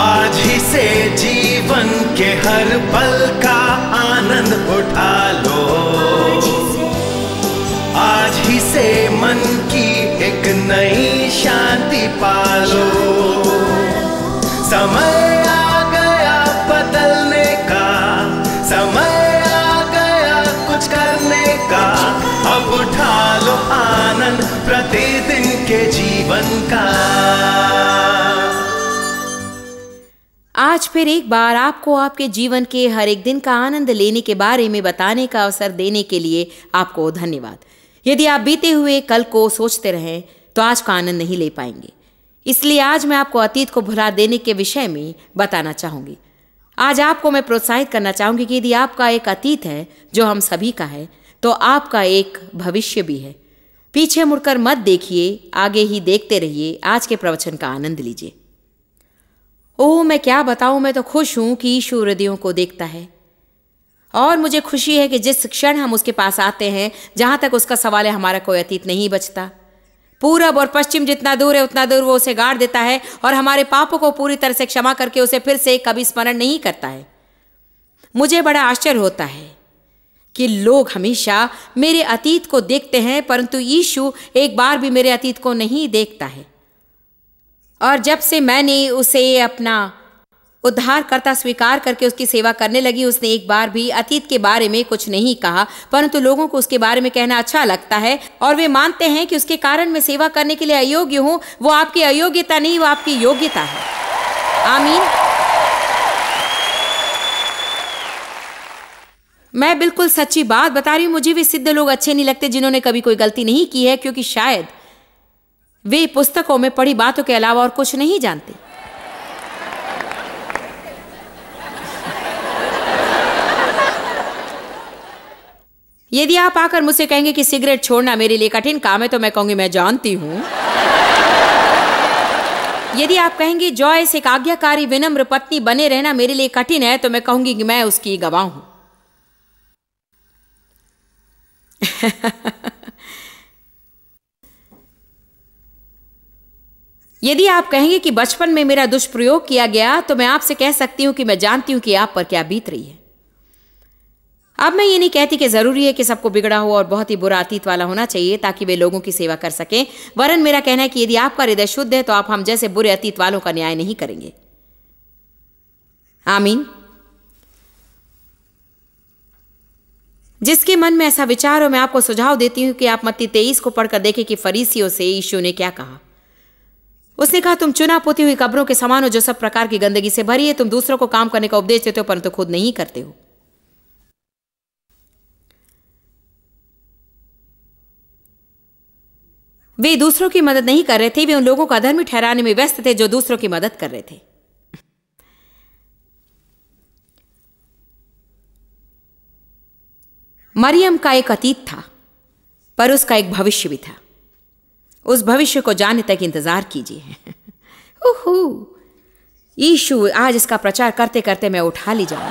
आज ही से जीवन के हर पल का आनंद उठा लो आज ही से मन की एक नई शांति पालो समझ आज फिर एक बार आपको आपके जीवन के हर एक दिन का आनंद लेने के बारे में बताने का अवसर देने के लिए आपको धन्यवाद यदि आप बीते हुए कल को सोचते रहें तो आज का आनंद नहीं ले पाएंगे इसलिए आज मैं आपको अतीत को भुला देने के विषय में बताना चाहूंगी आज आपको मैं प्रोत्साहित करना चाहूँगी कि यदि आपका एक अतीत है जो हम सभी का है तो आपका एक भविष्य भी है पीछे मुड़कर मत देखिए आगे ही देखते रहिए आज के प्रवचन का आनंद लीजिए ओह मैं क्या बताऊँ मैं तो खुश हूँ कि हृदयों को देखता है और मुझे खुशी है कि जिस क्षण हम उसके पास आते हैं जहाँ तक उसका सवाल है हमारा कोई अतीत नहीं बचता पूरब और पश्चिम जितना दूर है उतना दूर वो उसे गाड़ देता है और हमारे पापों को पूरी तरह से क्षमा करके उसे फिर से कभी स्मरण नहीं करता है मुझे बड़ा आश्चर्य होता है कि लोग हमेशा मेरे अतीत को देखते हैं परंतु यीशु एक बार भी मेरे अतीत को नहीं देखता है और जब से मैंने उसे अपना उद्धारकर्ता स्वीकार करके उसकी सेवा करने लगी उसने एक बार भी अतीत के बारे में कुछ नहीं कहा परंतु लोगों को उसके बारे में कहना अच्छा लगता है और वे मानते हैं कि उसके कारण मैं सेवा करने के लिए अयोग्य हूँ वो आपकी अयोग्यता नहीं वो आपकी योग्यता है आमीन मैं बिल्कुल सच्ची बात बता रही हूँ मुझे भी सिद्ध लोग अच्छे नहीं लगते जिन्होंने कभी कोई गलती नहीं की है क्योंकि शायद वे पुस्तकों में पढ़ी बातों के अलावा और कुछ नहीं जानते यदि आप आकर मुझसे कहेंगे कि सिगरेट छोड़ना मेरे लिए कठिन काम है तो मैं कहूंगी मैं जानती हूं यदि आप कहेंगे जॉय से एक आज्ञाकारी विनम्र पत्नी बने रहना मेरे लिए कठिन है तो मैं कहूंगी कि मैं उसकी गवाह हूं यदि आप कहेंगे कि बचपन में मेरा दुष्प्रयोग किया गया तो मैं आपसे कह सकती हूं कि मैं जानती हूं कि आप पर क्या बीत रही है अब मैं ये नहीं कहती कि ज़रूरी है कि सबको बिगड़ा हो और बहुत ही बुरा अतीत वाला होना चाहिए ताकि वे लोगों की सेवा कर सकें वरन मेरा कहना है कि यदि आपका हृदय शुद्ध है तो आप हम जैसे बुरे अतीत वालों का न्याय नहीं करेंगे आमीन जिसके मन में ऐसा विचार हो मैं आपको सुझाव देती हूं कि आप मत्ती तेईस को पढ़कर देखें कि फरीसियों से यीशु ने क्या कहा उसने कहा तुम चुना पोती हुई कब्रों के समान हो जो सब प्रकार की गंदगी से भरी है तुम दूसरों को काम करने का उपदेश देते हो परंतु खुद नहीं करते हो वे दूसरों की मदद नहीं कर रहे थे वे उन लोगों का धर्म ठहराने में व्यस्त थे जो दूसरों की मदद कर रहे थे मरियम का एक अतीत था पर उसका एक भविष्य भी था उस भविष्य को जाने तक इंतजार कीजिए ओहो ईशु आज इसका प्रचार करते करते मैं उठा ली जाऊ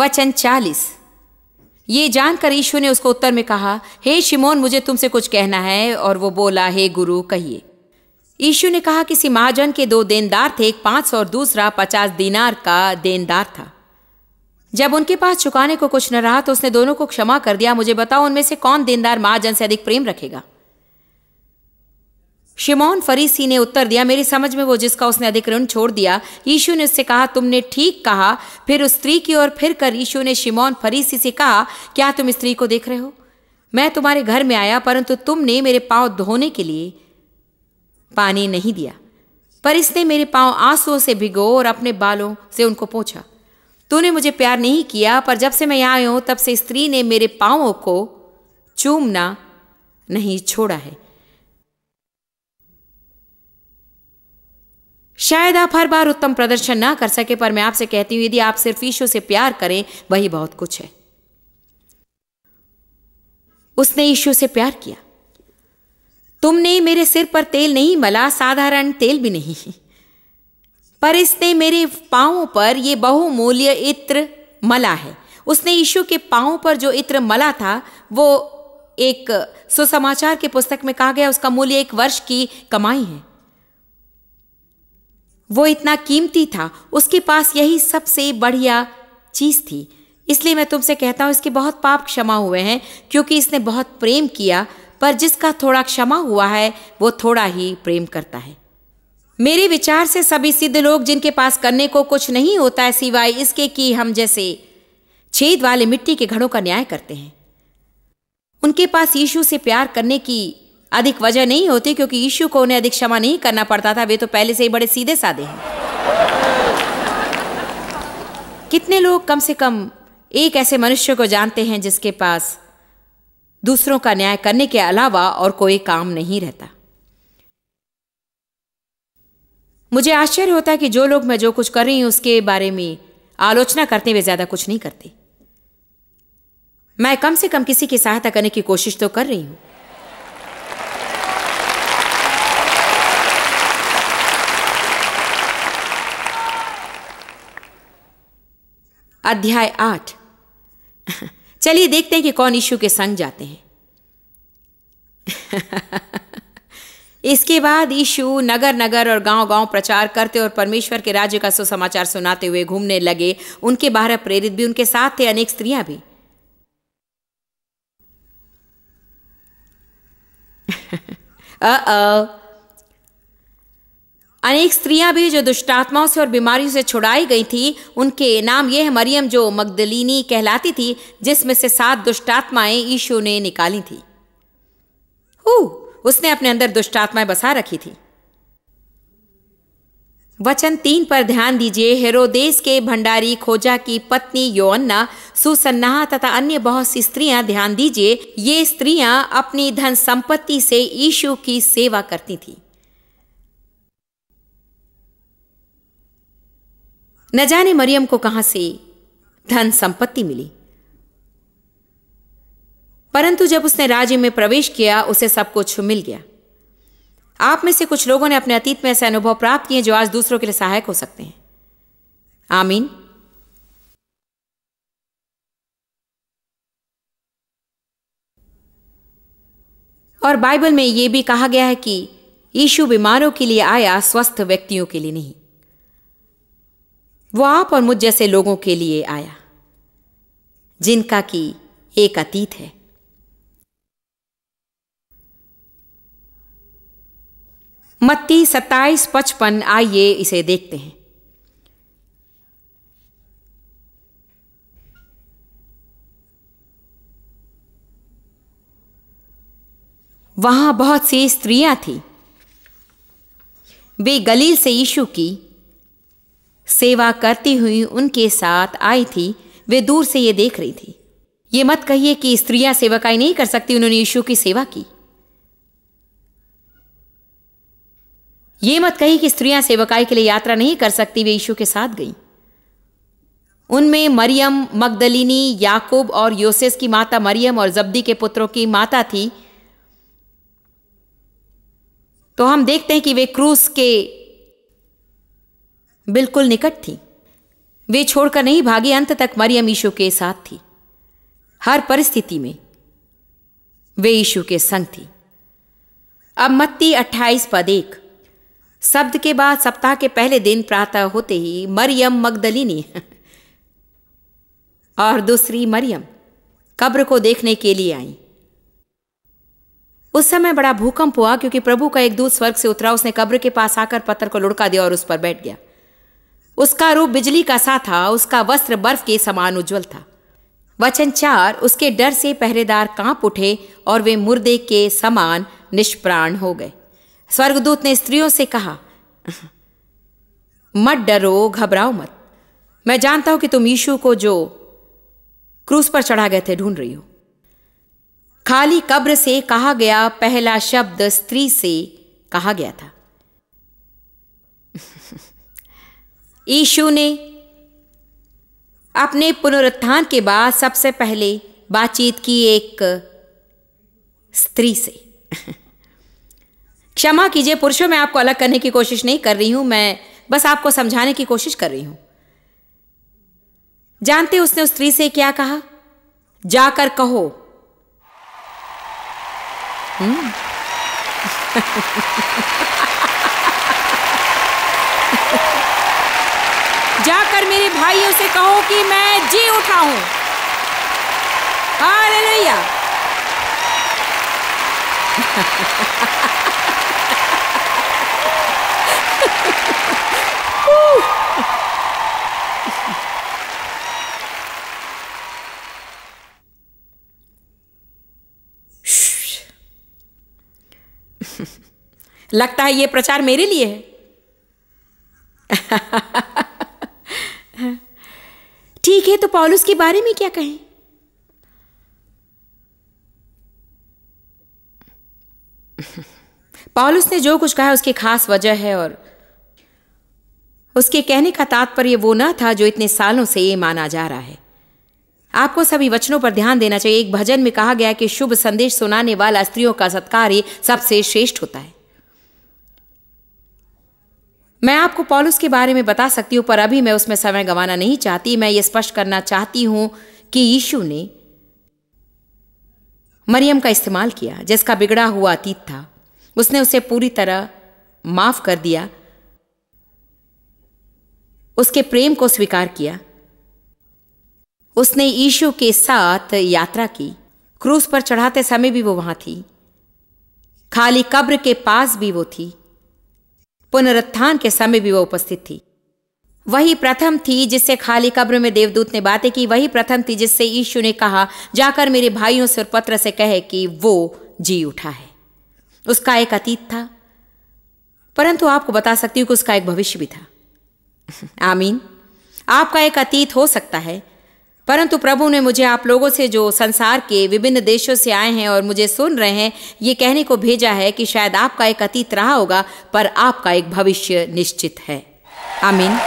वचन चालीस ये जानकर ईशु ने उसको उत्तर में कहा हे hey, शिमोन मुझे तुमसे कुछ कहना है और वो बोला हे hey, गुरु कहिए ईशु ने कहा किसी महाजन के दो देनदार थे एक पांच सौ और दूसरा पचास दीनार का देनदार था जब उनके पास चुकाने को कुछ न रहा तो उसने दोनों को क्षमा कर दिया मुझे बताओ उनमें से कौन देनदार महाजन से अधिक प्रेम रखेगा शिमोन फरीसी ने उत्तर दिया मेरी समझ में वो जिसका उसने अधिक ऋण छोड़ दिया यीशु ने उससे कहा तुमने ठीक कहा फिर उस स्त्री की ओर फिर कर यीशु ने शिमोन फरीसी से कहा क्या तुम स्त्री को देख रहे हो मैं तुम्हारे घर में आया परंतु तुमने मेरे पाँव धोने के लिए पानी नहीं दिया पर इसने मेरे पाँव आंसुओं से भिगो और अपने बालों से उनको पोछा तूने मुझे प्यार नहीं किया पर जब से मैं यहाँ आई हूँ तब से स्त्री ने मेरे पाँवों को चूमना नहीं छोड़ा है शायद आप हर बार उत्तम प्रदर्शन ना कर सके पर मैं आपसे कहती हूं यदि आप सिर्फ ईशो से प्यार करें वही बहुत कुछ है उसने ईशो से प्यार किया तुमने मेरे सिर पर तेल नहीं मला साधारण तेल भी नहीं पर इसने मेरे पाँव पर ये बहुमूल्य इत्र मला है उसने यीशु के पाँव पर जो इत्र मला था वो एक सुसमाचार के पुस्तक में कहा गया उसका मूल्य एक वर्ष की कमाई है वो इतना कीमती था उसके पास यही सबसे बढ़िया चीज थी इसलिए मैं तुमसे कहता हूँ इसके बहुत पाप क्षमा हुए हैं क्योंकि इसने बहुत प्रेम किया पर जिसका थोड़ा क्षमा हुआ है वो थोड़ा ही प्रेम करता है मेरे विचार से सभी सिद्ध लोग जिनके पास करने को कुछ नहीं होता है सिवाय इसके कि हम जैसे छेद वाले मिट्टी के घड़ों का न्याय करते हैं उनके पास यीशु से प्यार करने की अधिक वजह नहीं होती क्योंकि यीशु को उन्हें अधिक क्षमा नहीं करना पड़ता था वे तो पहले से ही बड़े सीधे साधे हैं कितने लोग कम से कम एक ऐसे मनुष्य को जानते हैं जिसके पास दूसरों का न्याय करने के अलावा और कोई काम नहीं रहता मुझे आश्चर्य होता है कि जो लोग मैं जो कुछ कर रही हूं उसके बारे में आलोचना करते हुए ज़्यादा कुछ नहीं करते मैं कम से कम किसी की सहायता करने की कोशिश तो कर रही हूं अध्याय आठ चलिए देखते हैं कि कौन यीशु के संग जाते हैं इसके बाद यीशु नगर नगर और गांव गांव प्रचार करते और परमेश्वर के राज्य का सुसमाचार सुनाते हुए घूमने लगे उनके बारह प्रेरित भी उनके साथ थे अनेक स्त्रियां भी अनेक स्त्रियां भी जो दुष्टात्माओं से और बीमारियों से छुड़ाई गई थी उनके नाम यह है मरियम जो मगदलिनी कहलाती थी जिसमें से सात दुष्टात्माएं यीशु ने निकाली थी उसने अपने अंदर दुष्टात्माएं बसा रखी थी वचन तीन पर ध्यान दीजिए हेरोदेस के भंडारी खोजा की पत्नी योन्ना सुसन्ना तथा अन्य बहुत सी स्त्रियां ध्यान दीजिए ये स्त्रियां अपनी धन संपत्ति से ईशु की सेवा करती थी न जाने मरियम को कहां से धन संपत्ति मिली परंतु जब उसने राज्य में प्रवेश किया उसे सब कुछ मिल गया आप में से कुछ लोगों ने अपने अतीत में ऐसे अनुभव प्राप्त किए जो आज दूसरों के लिए सहायक हो सकते हैं आमीन और बाइबल में यह भी कहा गया है कि यीशु बीमारों के लिए आया स्वस्थ व्यक्तियों के लिए नहीं वो आप और मुझ जैसे लोगों के लिए आया जिनका कि एक अतीत है मत्ती सत्ताईस पचपन आइए इसे देखते हैं वहां बहुत सी स्त्रियां थी वे गलील से यीशु की सेवा करती हुई उनके साथ आई थी वे दूर से ये देख रही थी ये मत कहिए कि स्त्रियां सेवकाई नहीं कर सकती उन्होंने यीशु की सेवा की ये मत कही कि स्त्रियां सेवकाई के लिए यात्रा नहीं कर सकती वे यीशु के साथ गईं उनमें मरियम मगदलिनी याकूब और योसेस की माता मरियम और जब्दी के पुत्रों की माता थी तो हम देखते हैं कि वे क्रूस के बिल्कुल निकट थी वे छोड़कर नहीं भागी अंत तक मरियम यीशु के साथ थी हर परिस्थिति में वे यीशु के संग थी अब मत्ती 28 पद एक शब्द के बाद सप्ताह के पहले दिन प्रातः होते ही मरियम मगदलिनी और दूसरी मरियम कब्र को देखने के लिए आई उस समय बड़ा भूकंप हुआ क्योंकि प्रभु का एक दूध स्वर्ग से उतरा उसने कब्र के पास आकर पत्थर को लुढ़का दिया और उस पर बैठ गया उसका रूप बिजली का सा था उसका वस्त्र बर्फ के समान उज्जवल था वचन चार उसके डर से पहरेदार कांप उठे और वे मुर्दे के समान निष्प्राण हो गए स्वर्गदूत ने स्त्रियों से कहा मत डरो घबराओ मत मैं जानता हूं कि तुम यीशु को जो क्रूस पर चढ़ा गए थे ढूंढ रही हो खाली कब्र से कहा गया पहला शब्द स्त्री से कहा गया था यीशु ने अपने पुनरुत्थान के बाद सबसे पहले बातचीत की एक स्त्री से क्षमा कीजिए पुरुषों मैं आपको अलग करने की कोशिश नहीं कर रही हूं मैं बस आपको समझाने की कोशिश कर रही हूं जानते उसने उस स्त्री से क्या कहा जाकर कहो हम्म। जाकर मेरे भाइयों से कहो कि मैं जी उठा हूं भैया लगता है ये प्रचार मेरे लिए है ठीक है तो पॉलुस के बारे में क्या कहें पॉलुस ने जो कुछ कहा उसकी खास वजह है और उसके कहने का तात्पर्य वो ना था जो इतने सालों से ये माना जा रहा है आपको सभी वचनों पर ध्यान देना चाहिए एक भजन में कहा गया कि शुभ संदेश सुनाने वाला स्त्रियों का सत्कार ही सबसे श्रेष्ठ होता है मैं आपको पॉलुस के बारे में बता सकती हूँ पर अभी मैं उसमें समय गंवाना नहीं चाहती मैं ये स्पष्ट करना चाहती हूँ कि यीशु ने मरियम का इस्तेमाल किया जिसका बिगड़ा हुआ अतीत था उसने उसे पूरी तरह माफ कर दिया उसके प्रेम को स्वीकार किया उसने यीशु के साथ यात्रा की क्रूस पर चढ़ाते समय भी वो वहां थी खाली कब्र के पास भी वो थी पुनरुत्थान के समय भी वह उपस्थित थी वही प्रथम थी जिससे खाली कब्र में देवदूत ने बातें की वही प्रथम थी जिससे यीशु ने कहा जाकर मेरे भाइयों से और पत्र से कहे कि वो जी उठा है उसका एक अतीत था परंतु आपको बता सकती हूं कि उसका एक भविष्य भी था आमीन आपका एक अतीत हो सकता है परंतु प्रभु ने मुझे आप लोगों से जो संसार के विभिन्न देशों से आए हैं और मुझे सुन रहे हैं ये कहने को भेजा है कि शायद आपका एक अतीत रहा होगा पर आपका एक भविष्य निश्चित है आमीन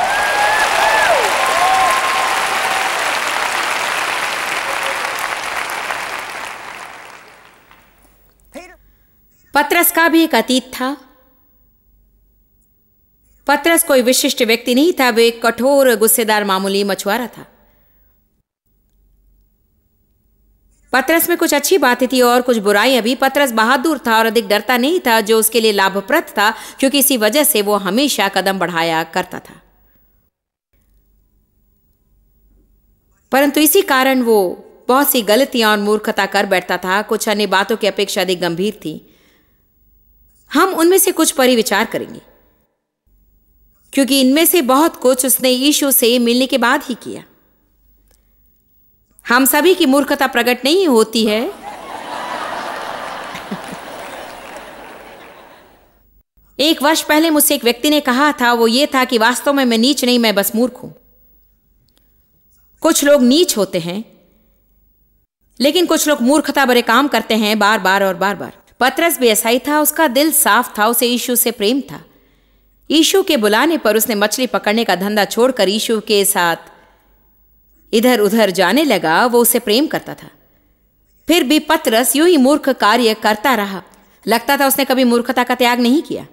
पत्रस का भी एक अतीत था पत्रस कोई विशिष्ट व्यक्ति नहीं था वे एक कठोर गुस्सेदार मामूली मछुआरा था पतरस में कुछ अच्छी बातें थी और कुछ बुराइयां भी पतरस बहादुर था और अधिक डरता नहीं था जो उसके लिए लाभप्रद था क्योंकि इसी वजह से वो हमेशा कदम बढ़ाया करता था परंतु इसी कारण वो बहुत सी गलतियां और मूर्खता कर बैठता था कुछ अन्य बातों की अपेक्षा अधिक गंभीर थी हम उनमें से कुछ पर विचार करेंगे क्योंकि इनमें से बहुत कुछ उसने ईशु से मिलने के बाद ही किया हम सभी की मूर्खता प्रकट नहीं होती है एक वर्ष पहले मुझसे एक व्यक्ति ने कहा था वो ये था कि वास्तव में मैं नीच नहीं मैं बस मूर्ख हूं कुछ लोग नीच होते हैं लेकिन कुछ लोग मूर्खता भरे काम करते हैं बार बार और बार बार पत्रस भी ऐसा ही था उसका दिल साफ था उसे ईशु से प्रेम था ईशु के बुलाने पर उसने मछली पकड़ने का धंधा छोड़कर ईशु के साथ इधर उधर जाने लगा वो उसे प्रेम करता था फिर भी पत्रस यूं ही मूर्ख कार्य करता रहा लगता था उसने कभी मूर्खता का त्याग नहीं किया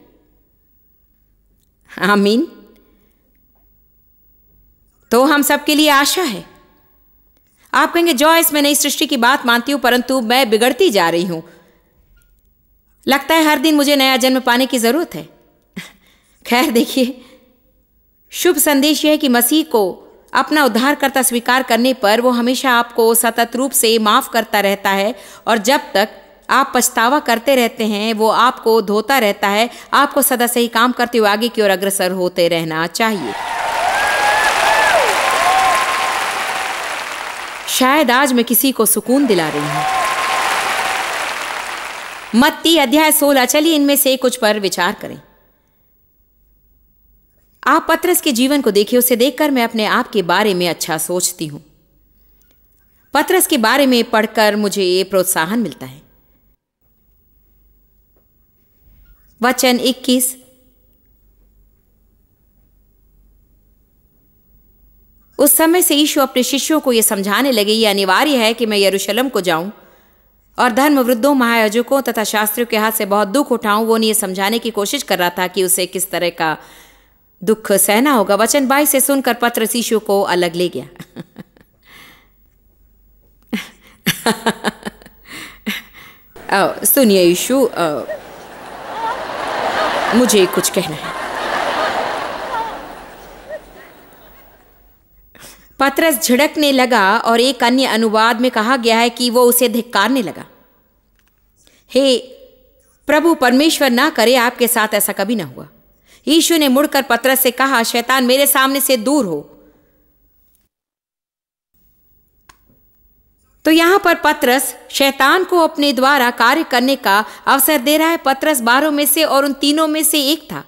आमीन तो हम सबके लिए आशा है आप कहेंगे जॉयस मैं नई सृष्टि की बात मानती हूं परंतु मैं बिगड़ती जा रही हूं लगता है हर दिन मुझे नया जन्म पाने की जरूरत है खैर देखिए शुभ संदेश यह है कि मसीह को अपना उद्धारकर्ता स्वीकार करने पर वो हमेशा आपको सतत रूप से माफ़ करता रहता है और जब तक आप पछतावा करते रहते हैं वो आपको धोता रहता है आपको सदा सही काम करते हुए आगे की ओर अग्रसर होते रहना चाहिए शायद आज मैं किसी को सुकून दिला रही हूं मत्ती अध्याय सोलह चलिए इनमें से कुछ पर विचार करें आप पत्रस के जीवन को देखिए उसे देखकर मैं अपने आप के बारे में अच्छा सोचती हूं पत्रस के बारे में पढ़कर मुझे ये प्रोत्साहन मिलता है वचन 21 उस समय से यीशु अपने शिष्यों को यह समझाने लगे ये अनिवार्य है कि मैं यरूशलेम को जाऊं और धर्म वृद्धों महायोजकों तथा शास्त्रियों के हाथ से बहुत दुख उठाऊं वो नहीं समझाने की कोशिश कर रहा था कि उसे किस तरह का दुख सहना होगा वचन बाई से सुनकर पत्र शीशु को अलग ले गया सुनिए यीशु मुझे कुछ कहना है पत्रस झिड़कने लगा और एक अन्य अनुवाद में कहा गया है कि वो उसे धिक्कारने लगा हे प्रभु परमेश्वर ना करे आपके साथ ऐसा कभी ना हुआ यीशु ने मुड़कर पतरस से कहा शैतान मेरे सामने से दूर हो तो यहाँ पर पत्रस शैतान को अपने द्वारा कार्य करने का अवसर दे रहा है पत्रस बारह में से और उन तीनों में से एक था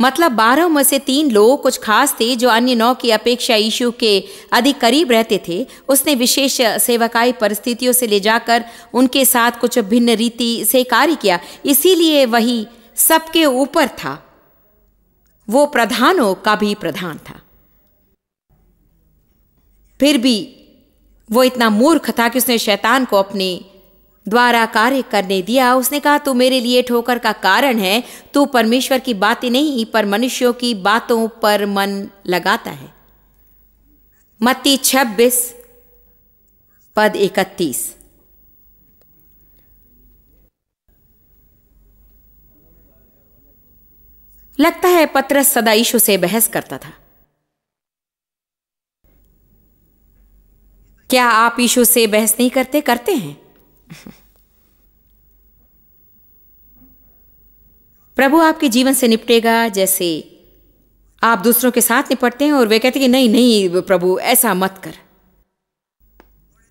मतलब बारह में से तीन लोग कुछ खास थे जो अन्य नौ की अपेक्षा यीशु के अधिक करीब रहते थे उसने विशेष सेवकाई परिस्थितियों से ले जाकर उनके साथ कुछ भिन्न रीति से कार्य किया इसीलिए वही सबके ऊपर था वो प्रधानों का भी प्रधान था फिर भी वो इतना मूर्ख था कि उसने शैतान को अपने द्वारा कार्य करने दिया उसने कहा तू मेरे लिए ठोकर का कारण है तू परमेश्वर की बातें नहीं पर मनुष्यों की बातों पर मन लगाता है मत्ती छब्बीस पद इकतीस लगता है पत्रस सदा ईशु से बहस करता था क्या आप ईशु से बहस नहीं करते करते हैं प्रभु आपके जीवन से निपटेगा जैसे आप दूसरों के साथ निपटते हैं और वे कहते हैं कि नहीं नहीं प्रभु ऐसा मत कर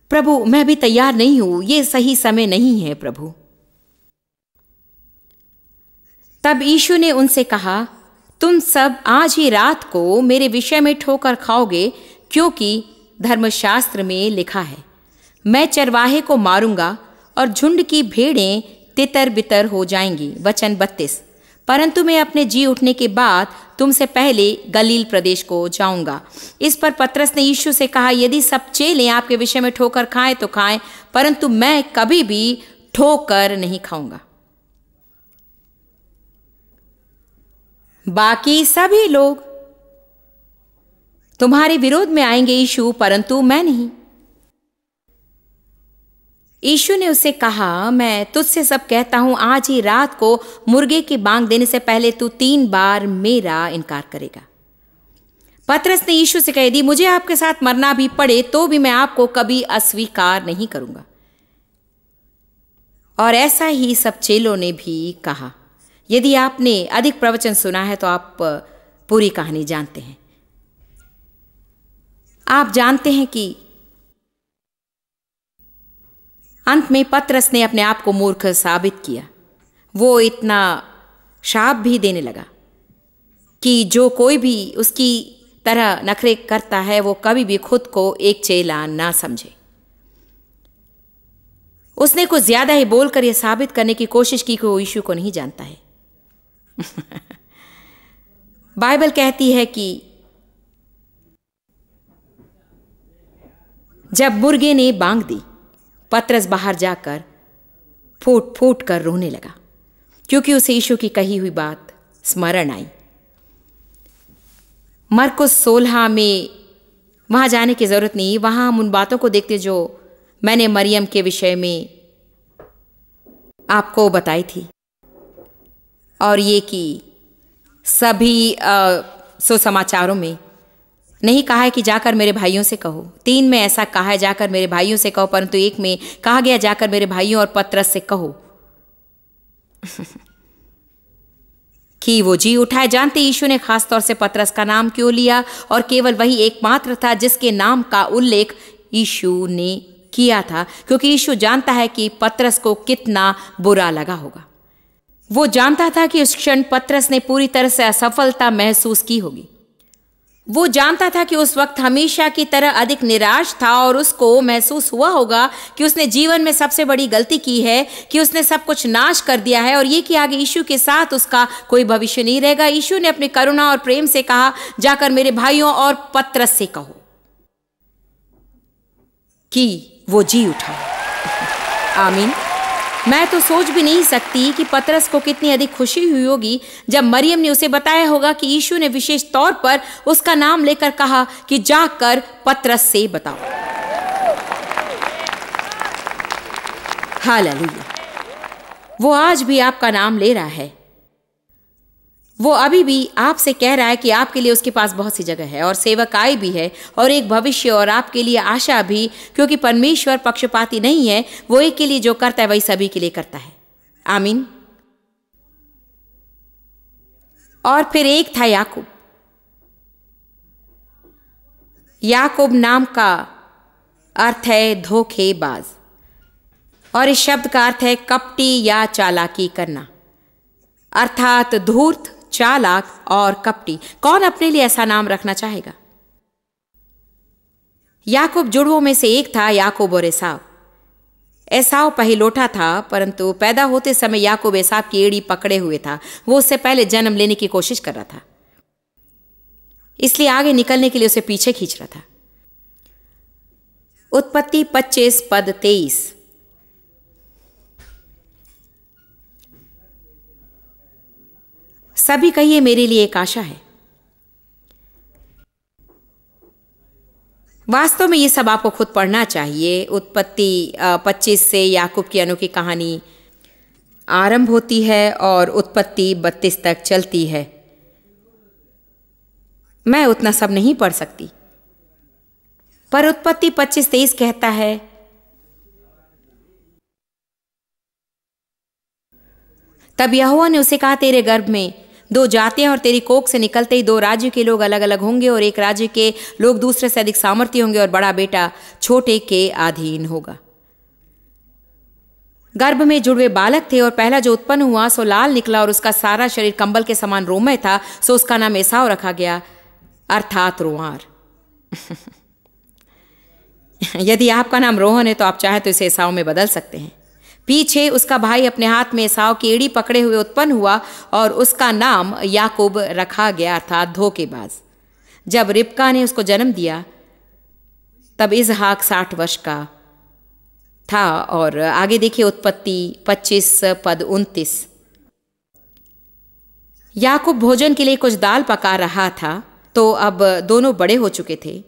प्रभु मैं भी तैयार नहीं हूं ये सही समय नहीं है प्रभु तब यीशु ने उनसे कहा तुम सब आज ही रात को मेरे विषय में ठोकर खाओगे क्योंकि धर्मशास्त्र में लिखा है मैं चरवाहे को मारूंगा और झुंड की भेड़ें तितर बितर हो जाएंगी वचन बत्तीस परंतु मैं अपने जी उठने के बाद तुमसे पहले गलील प्रदेश को जाऊंगा इस पर पत्रस ने यीशु से कहा यदि सब चेले आपके विषय में ठोकर खाएं तो खाएं परंतु मैं कभी भी ठोकर नहीं खाऊंगा बाकी सभी लोग तुम्हारे विरोध में आएंगे ईशु परंतु मैं नहीं यीशु ने उसे कहा मैं तुझसे सब कहता हूं आज ही रात को मुर्गे की बांग देने से पहले तू तीन बार मेरा इनकार करेगा पत्रस ने यीशु से कह दी मुझे आपके साथ मरना भी पड़े तो भी मैं आपको कभी अस्वीकार नहीं करूंगा और ऐसा ही सब चेलों ने भी कहा यदि आपने अधिक प्रवचन सुना है तो आप पूरी कहानी जानते हैं आप जानते हैं कि अंत में पत्रस ने अपने आप को मूर्ख साबित किया वो इतना शाप भी देने लगा कि जो कोई भी उसकी तरह नखरे करता है वो कभी भी खुद को एक चेला ना समझे उसने कुछ ज्यादा ही बोलकर यह साबित करने की कोशिश की कि वो यीशु को नहीं जानता है बाइबल कहती है कि जब मुर्गे ने बांग दी पत्रस बाहर जाकर फूट फूट कर रोने लगा क्योंकि उसे यीशु की कही हुई बात स्मरण आई मरकुस सोलह में वहां जाने की ज़रूरत नहीं वहां हम उन बातों को देखते जो मैंने मरियम के विषय में आपको बताई थी और ये कि सभी सुसमाचारों में नहीं कहा है कि जाकर मेरे भाइयों से कहो तीन में ऐसा कहा है जाकर मेरे भाइयों से कहो परंतु एक में कहा गया जाकर मेरे भाइयों और पत्रस से कहो कि वो जी उठाए जानते यीशु ने खास तौर से पत्रस का नाम क्यों लिया और केवल वही एकमात्र था जिसके नाम का उल्लेख यीशु ने किया था क्योंकि यीशु जानता है कि पत्रस को कितना बुरा लगा होगा वो जानता था कि उस क्षण पत्रस ने पूरी तरह से असफलता महसूस की होगी वो जानता था कि उस वक्त हमेशा की तरह अधिक निराश था और उसको महसूस हुआ होगा कि उसने जीवन में सबसे बड़ी गलती की है कि उसने सब कुछ नाश कर दिया है और ये कि आगे यीशु के साथ उसका कोई भविष्य नहीं रहेगा यीशु ने अपनी करुणा और प्रेम से कहा जाकर मेरे भाइयों और पत्रस से कहो कि वो जी उठा आमीन मैं तो सोच भी नहीं सकती कि पतरस को कितनी अधिक खुशी हुई होगी जब मरियम ने उसे बताया होगा कि यीशु ने विशेष तौर पर उसका नाम लेकर कहा कि जाकर पतरस से बताओ हाल वो आज भी आपका नाम ले रहा है वो अभी भी आपसे कह रहा है कि आपके लिए उसके पास बहुत सी जगह है और सेवक आय भी है और एक भविष्य और आपके लिए आशा भी क्योंकि परमेश्वर पक्षपाती नहीं है वो एक के लिए जो करता है वही सभी के लिए करता है आमीन और फिर एक था याकूब याकूब नाम का अर्थ है धोखेबाज और इस शब्द का अर्थ है कपटी या चालाकी करना अर्थात धूर्त चालाक और कपटी कौन अपने लिए ऐसा नाम रखना चाहेगा याकूब जुड़वों में से एक था याकूब और एसाव ऐसाव पहलोठा था परंतु पैदा होते समय याकूब एसाव की एड़ी पकड़े हुए था वो उससे पहले जन्म लेने की कोशिश कर रहा था इसलिए आगे निकलने के लिए उसे पीछे खींच रहा था उत्पत्ति 25 पद 23 सभी कहिए मेरे लिए एक आशा है वास्तव में ये सब आपको खुद पढ़ना चाहिए उत्पत्ति 25 से याकूब की अनोखी कहानी आरंभ होती है और उत्पत्ति 32 तक चलती है मैं उतना सब नहीं पढ़ सकती पर उत्पत्ति 25 तेईस कहता है तब यहुआ ने उसे कहा तेरे गर्भ में दो जातियां और तेरी कोख से निकलते ही दो राज्य के लोग अलग अलग होंगे और एक राज्य के लोग दूसरे से अधिक सामर्थ्य होंगे और बड़ा बेटा छोटे के अधीन होगा गर्भ में जुड़वे बालक थे और पहला जो उत्पन्न हुआ सो लाल निकला और उसका सारा शरीर कंबल के समान रोमय था सो उसका नाम ऐसा रखा गया अर्थात रोआर यदि आपका नाम रोहन है तो आप चाहें तो इसे ऐसाओं में बदल सकते हैं पीछे उसका भाई अपने हाथ में साव की एड़ी पकड़े हुए उत्पन्न हुआ और उसका नाम याकूब रखा गया अर्थात धोखेबाज जब रिपका ने उसको जन्म दिया तब इजहाक साठ वर्ष का था और आगे देखिए उत्पत्ति पच्चीस पद उनतीस याकूब भोजन के लिए कुछ दाल पका रहा था तो अब दोनों बड़े हो चुके थे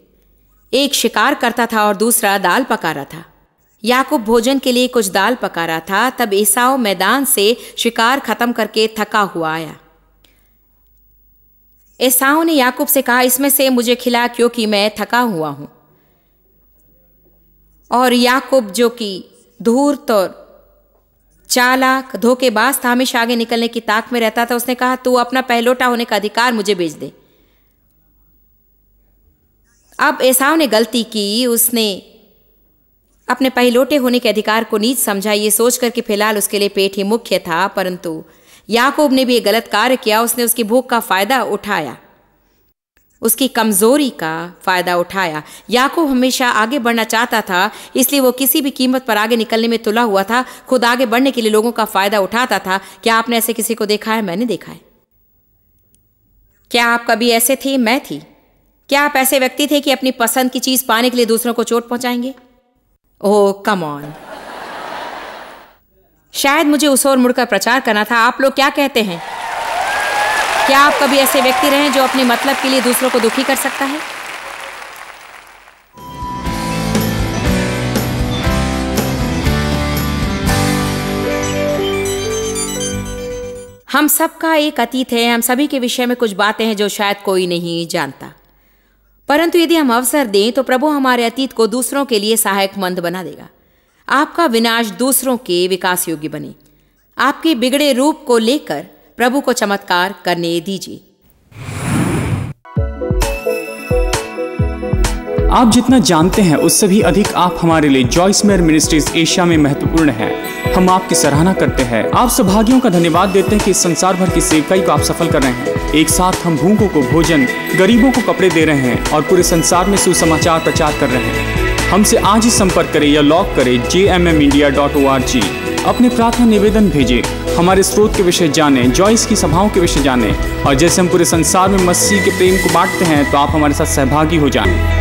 एक शिकार करता था और दूसरा दाल पका रहा था याकूब भोजन के लिए कुछ दाल पका रहा था तब ईसाओ मैदान से शिकार खत्म करके थका हुआ आया ऐसाओ ने याकूब से कहा इसमें से मुझे खिला क्योंकि मैं थका हुआ हूं और याकूब जो कि धूर्त और चालाक धोखेबाज था हमेशा आगे निकलने की ताक में रहता था उसने कहा तू अपना पहलोटा होने का अधिकार मुझे बेच दे अब ऐसाओ ने गलती की उसने अपने पहलोटे होने के अधिकार को नीच समझा ये सोचकर कि फिलहाल उसके लिए पेट ही मुख्य था परंतु याकूब ने भी गलत कार्य किया उसने उसकी भूख का फायदा उठाया उसकी कमजोरी का फायदा उठाया याकूब हमेशा आगे बढ़ना चाहता था इसलिए वो किसी भी कीमत पर आगे निकलने में तुला हुआ था खुद आगे बढ़ने के लिए लोगों का फायदा उठाता था क्या आपने ऐसे किसी को देखा है मैंने देखा है क्या आप कभी ऐसे थे मैं थी क्या आप ऐसे व्यक्ति थे कि अपनी पसंद की चीज पाने के लिए दूसरों को चोट पहुंचाएंगे ओह कम ऑन शायद मुझे उस ओर मुड़कर प्रचार करना था आप लोग क्या कहते हैं क्या आप कभी ऐसे व्यक्ति रहे जो अपने मतलब के लिए दूसरों को दुखी कर सकता है हम सबका एक अतीत है हम सभी के विषय में कुछ बातें हैं जो शायद कोई नहीं जानता परंतु यदि हम अवसर दें तो प्रभु हमारे अतीत को दूसरों के लिए सहायक मंद बना देगा आपका विनाश दूसरों के विकास योग्य बने आपके बिगड़े रूप को लेकर प्रभु को चमत्कार करने दीजिए आप जितना जानते हैं उससे भी अधिक आप हमारे लिए जॉयस मेयर मिनिस्ट्रीज एशिया में महत्वपूर्ण है हम आपकी सराहना करते हैं आप सौभाग्यों का धन्यवाद देते हैं कि इस संसार भर की सेवकाई को आप सफल कर रहे हैं एक साथ हम भूखों को भोजन गरीबों को कपड़े दे रहे हैं और पूरे संसार में सुसमाचार प्रचार कर रहे हैं हमसे आज ही संपर्क करें या लॉग करें J M M India dot O R G अपने प्रार्थना निवेदन भेजें हमारे स्रोत के विषय जाने जॉइस की सभाओं के विषय जाने और जैसे हम पूरे संसार में मसीह के प्रेम को बांटते हैं तो आप हमारे साथ सहभागी हो जाएं